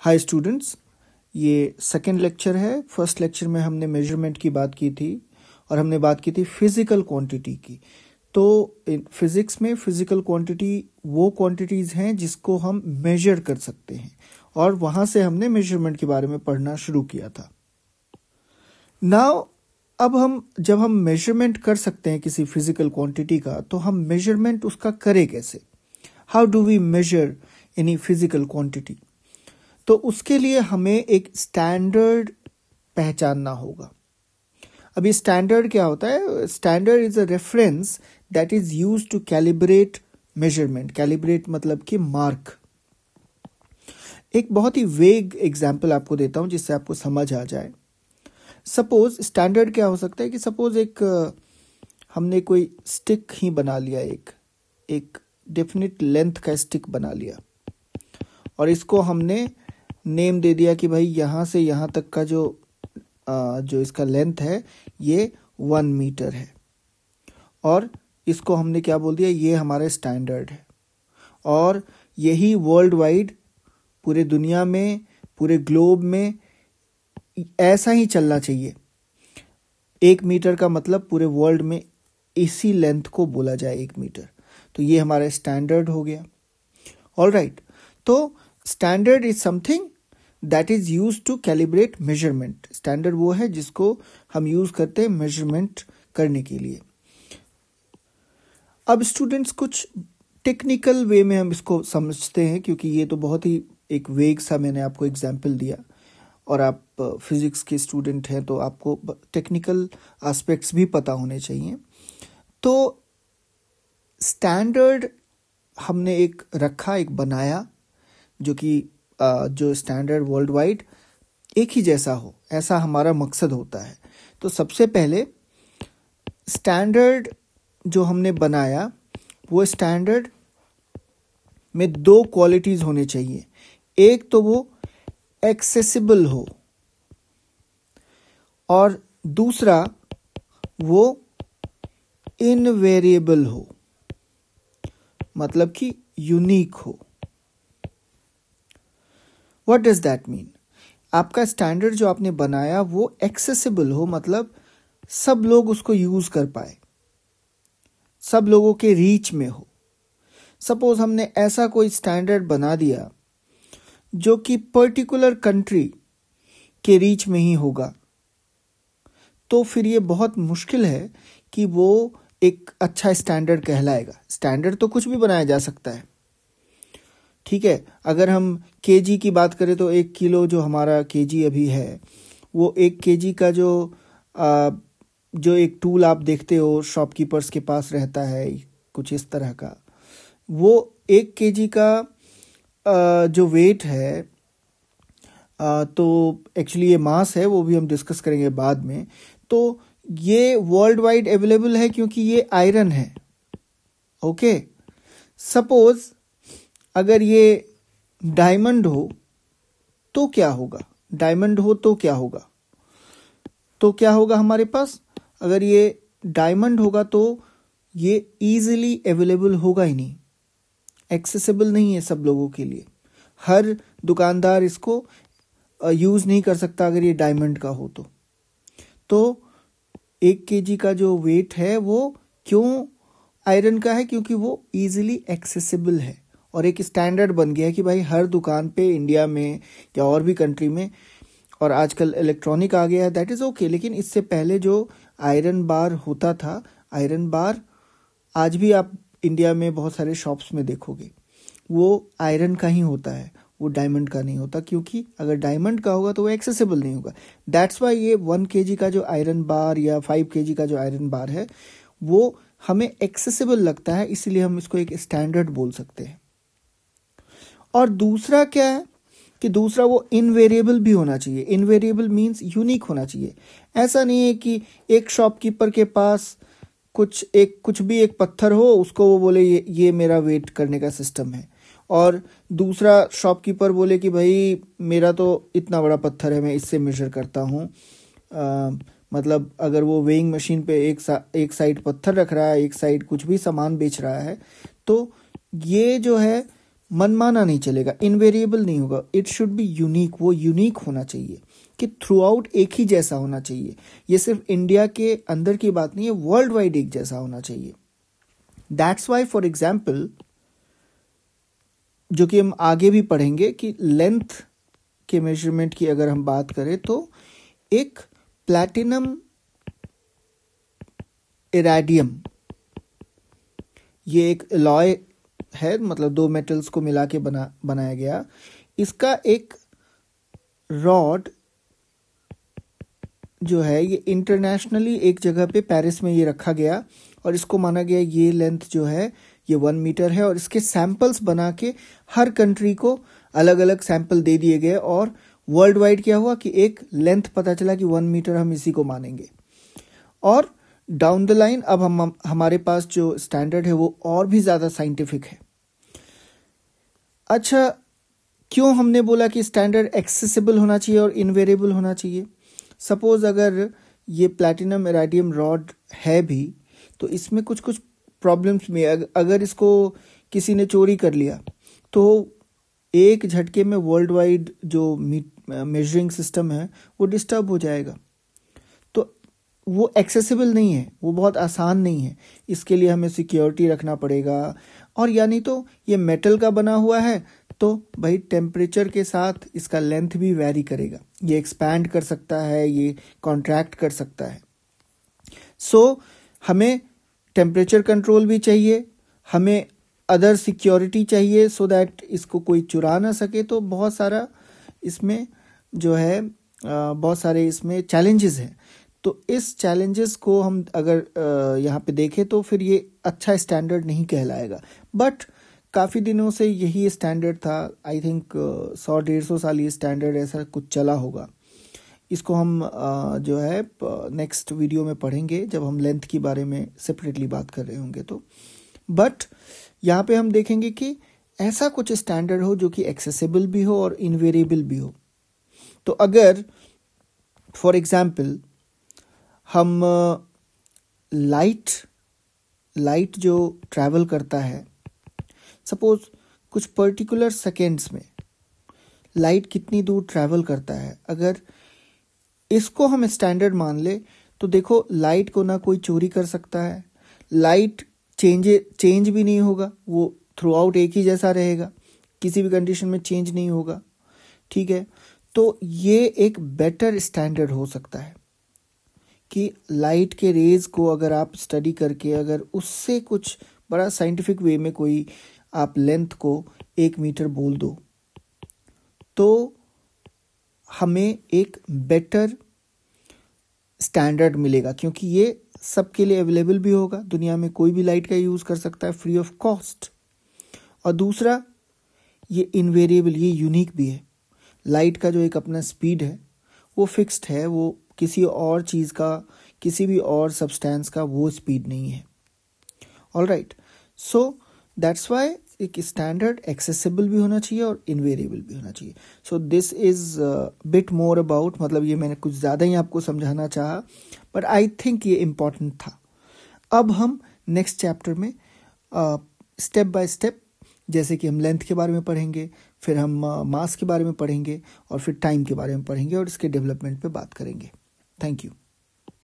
हाय students ये second lecture है first lecture में हमने मेजरमेंट की बात की थी और हमने बात की थी फिजिकल क्वांटिटी की तो फिजिक्स में फिजिकल क्वांटिटी वो क्वांटिटीज हैं जिसको हम मेजर कर सकते हैं और वहां से हमने मेजरमेंट के बारे में पढ़ना शुरू किया था नाउ अब हम जब हम मेजरमेंट कर सकते हैं किसी फिजिकल क्वांटिटी का तो हम मेजरमेंट उसका करें कैसे how do we measure any physical quantity तो उसके लिए हमें एक स्टैंडर्ड पहचानना होगा अब ये स्टैंडर्ड क्या होता है standard is a reference that is use to calibrate measurement calibrate मतलब कि मार्क एक बहुत ही वेग एग्जाम्पल आपको देता हूं जिससे आपको समझ आ जाए सपोज स्टैंडर्ड क्या हो सकता है कि सपोज एक हमने कोई स्टिक ही बना लिया एक एक डेफिनेट लेंथ का स्टिक बना लिया और इसको हमने नेम दे दिया कि भाई यहाँ से यहाँ तक का जो आ, जो इसका लेंथ है ये वन मीटर है और इसको हमने क्या बोल दिया ये हमारे स्टैंडर्ड है और यही वर्ल्ड वाइड पूरे दुनिया में पूरे ग्लोब में ऐसा ही चलना चाहिए एक मीटर का मतलब पूरे वर्ल्ड में इसी लेंथ को बोला जाए एक मीटर तो ये हमारा स्टैंडर्ड हो गया ऑल राइट right. तो standard is something that is use to calibrate measurement standard वो है जिसको हम यूज करते हैं मेजरमेंट करने के लिए अब स्टूडेंट्स कुछ टेक्निकल वे में हम इसको समझते हैं क्योंकि ये तो बहुत ही एक वेग सा मैंने आपको एग्जाम्पल दिया और आप फिजिक्स के स्टूडेंट हैं तो आपको टेक्निकल एस्पेक्ट्स भी पता होने चाहिए तो स्टैंडर्ड हमने एक रखा एक बनाया जो कि जो स्टैंडर्ड वर्ल्ड वाइड एक ही जैसा हो ऐसा हमारा मकसद होता है तो सबसे पहले स्टैंडर्ड जो हमने बनाया वो स्टैंडर्ड में दो क्वालिटीज़ होने चाहिए एक तो वो एक्सेसिबल हो और दूसरा वो इनवेरिएबल हो मतलब कि यूनिक हो वट डज दैट मीन आपका स्टैंडर्ड जो आपने बनाया वो एक्सेसिबल हो मतलब सब लोग उसको यूज कर पाए सब लोगों के रीच में हो सपोज हमने ऐसा कोई स्टैंडर्ड बना दिया जो कि पर्टिकुलर कंट्री के रीच में ही होगा तो फिर ये बहुत मुश्किल है कि वो एक अच्छा स्टैंडर्ड कहलाएगा स्टैंडर्ड तो कुछ भी बनाया जा सकता है ठीक है अगर हम के की बात करें तो एक किलो जो हमारा के अभी है वो एक के का जो आ, जो एक टूल आप देखते हो शॉपकीपर्स के पास रहता है कुछ इस तरह का वो एक के का आ, जो वेट है आ, तो एक्चुअली ये मास है वो भी हम डिस्कस करेंगे बाद में तो ये वर्ल्ड वाइड अवेलेबल है क्योंकि ये आयरन है ओके सपोज़ अगर ये डायमंड हो तो क्या होगा डायमंड हो तो क्या होगा तो क्या होगा हमारे पास अगर ये डायमंड होगा तो ये इजीली अवेलेबल होगा ही नहीं एक्सेसिबल नहीं है सब लोगों के लिए हर दुकानदार इसको यूज़ नहीं कर सकता अगर ये डायमंड का हो तो तो एक के का जो वेट है वो क्यों आयरन का है क्योंकि वो इजीली एक्सेसिबल है और एक स्टैंडर्ड बन गया है कि भाई हर दुकान पे इंडिया में या और भी कंट्री में और आजकल इलेक्ट्रॉनिक आ गया है दैट इज़ ओके लेकिन इससे पहले जो आयरन बार होता था आयरन बार आज भी आप इंडिया में बहुत सारे शॉप्स में देखोगे वो आयरन का ही होता है वो डायमंड का नहीं होता क्योंकि अगर डायमंड का होगा तो वो एक्सेसिबल नहीं होगा दैट्स वाई ये वन के का जो आयरन बार या फाइव के का जो आयरन बार है वो हमें एक्सेसिबल लगता है इसीलिए हम इसको एक स्टैंडर्ड बोल सकते हैं और दूसरा क्या है कि दूसरा वो इनवेरिएबल भी होना चाहिए इनवेरिएबल मींस यूनिक होना चाहिए ऐसा नहीं है कि एक शॉपकीपर के पास कुछ एक कुछ भी एक पत्थर हो उसको वो बोले ये ये मेरा वेट करने का सिस्टम है और दूसरा शॉपकीपर बोले कि भाई मेरा तो इतना बड़ा पत्थर है मैं इससे मेजर करता हूँ मतलब अगर वो वेइंग मशीन पे एक सा एक साइड पत्थर रख रहा है एक साइड कुछ भी सामान बेच रहा है तो ये जो है मनमाना नहीं चलेगा इनवेरिएबल नहीं होगा इट शुड बी यूनिक वो यूनिक होना चाहिए कि थ्रू आउट एक ही जैसा होना चाहिए ये सिर्फ इंडिया के अंदर की बात नहीं है वर्ल्ड वाइड एक जैसा होना चाहिए दैट्स वाई फॉर एग्जाम्पल जो कि हम आगे भी पढ़ेंगे कि लेंथ के मेजरमेंट की अगर हम बात करें तो एक प्लैटिनम इराडियम ये एक लॉय है मतलब दो मेटल्स को मिला के बना बनाया गया इसका एक रॉड जो है ये इंटरनेशनली एक जगह पे पेरिस में ये रखा गया और इसको माना गया ये लेंथ जो है ये वन मीटर है और इसके सैंपल्स बना के हर कंट्री को अलग अलग सैंपल दे दिए गए और वर्ल्ड वाइड क्या हुआ कि एक लेंथ पता चला कि वन मीटर हम इसी को मानेंगे और डाउन द लाइन अब हम हमारे पास जो स्टैंडर्ड है वो और भी ज़्यादा साइंटिफिक है अच्छा क्यों हमने बोला कि स्टैंडर्ड एक्सेसिबल होना चाहिए और इनवेरेबल होना चाहिए सपोज अगर ये प्लैटिनम इराडियम रॉड है भी तो इसमें कुछ कुछ प्रॉब्लम्स में अगर इसको किसी ने चोरी कर लिया तो एक झटके में वर्ल्ड वाइड जो मेजरिंग सिस्टम है वो डिस्टर्ब हो जाएगा तो वो एक्सेसिबल नहीं है वो बहुत आसान नहीं है इसके लिए हमें सिक्योरिटी रखना पड़ेगा और यानी तो ये मेटल का बना हुआ है तो भाई टेम्परेचर के साथ इसका लेंथ भी वेरी करेगा ये एक्सपैंड कर सकता है ये कॉन्ट्रैक्ट कर सकता है सो so, हमें टेम्परेचर कंट्रोल भी चाहिए हमें अदर सिक्योरिटी चाहिए सो so दैट इसको कोई चुरा ना सके तो बहुत सारा इसमें जो है बहुत सारे इसमें चैलेंजेस हैं तो इस चैलेंजेस को हम अगर यहाँ पे देखें तो फिर ये अच्छा स्टैंडर्ड नहीं कहलाएगा बट काफ़ी दिनों से यही स्टैंडर्ड था आई थिंक सौ डेढ़ सौ साल ये स्टैंडर्ड ऐसा कुछ चला होगा इसको हम जो है नेक्स्ट वीडियो में पढ़ेंगे जब हम लेंथ के बारे में सेपरेटली बात कर रहे होंगे तो बट यहाँ पे हम देखेंगे कि ऐसा कुछ स्टैंडर्ड हो जो कि एक्सेसिबल भी हो और इनवेरिएबल भी हो तो अगर फॉर एग्जाम्पल हम लाइट लाइट जो ट्रैवल करता है सपोज कुछ पर्टिकुलर सेकेंड्स में लाइट कितनी दूर ट्रैवल करता है अगर इसको हम स्टैंडर्ड मान ले तो देखो लाइट को ना कोई चोरी कर सकता है लाइट चेंज चेंज भी नहीं होगा वो थ्रू आउट एक ही जैसा रहेगा किसी भी कंडीशन में चेंज नहीं होगा ठीक है तो ये एक बेटर स्टैंडर्ड हो सकता है कि लाइट के रेज को अगर आप स्टडी करके अगर उससे कुछ बड़ा साइंटिफिक वे में कोई आप लेंथ को एक मीटर बोल दो तो हमें एक बेटर स्टैंडर्ड मिलेगा क्योंकि ये सबके लिए अवेलेबल भी होगा दुनिया में कोई भी लाइट का यूज़ कर सकता है फ्री ऑफ कॉस्ट और दूसरा ये इनवेरिएबल ये यूनिक भी है लाइट का जो एक अपना स्पीड है वो फिक्स्ड है वो किसी और चीज़ का किसी भी और सब्सटेंस का वो स्पीड नहीं है all right so that's why एक स्टैंडर्ड एक्सेसिबल भी होना चाहिए और इनवेरिएबल भी होना चाहिए so this is bit more about मतलब ये मैंने कुछ ज़्यादा ही आपको समझाना चाहा बट आई थिंक ये इम्पॉर्टेंट था अब हम नेक्स्ट चैप्टर में स्टेप बाय स्टेप जैसे कि हम लेंथ के बारे में पढ़ेंगे फिर हम मास के बारे में पढ़ेंगे और फिर टाइम के बारे में पढ़ेंगे और इसके डेवलपमेंट पे बात करेंगे थैंक यू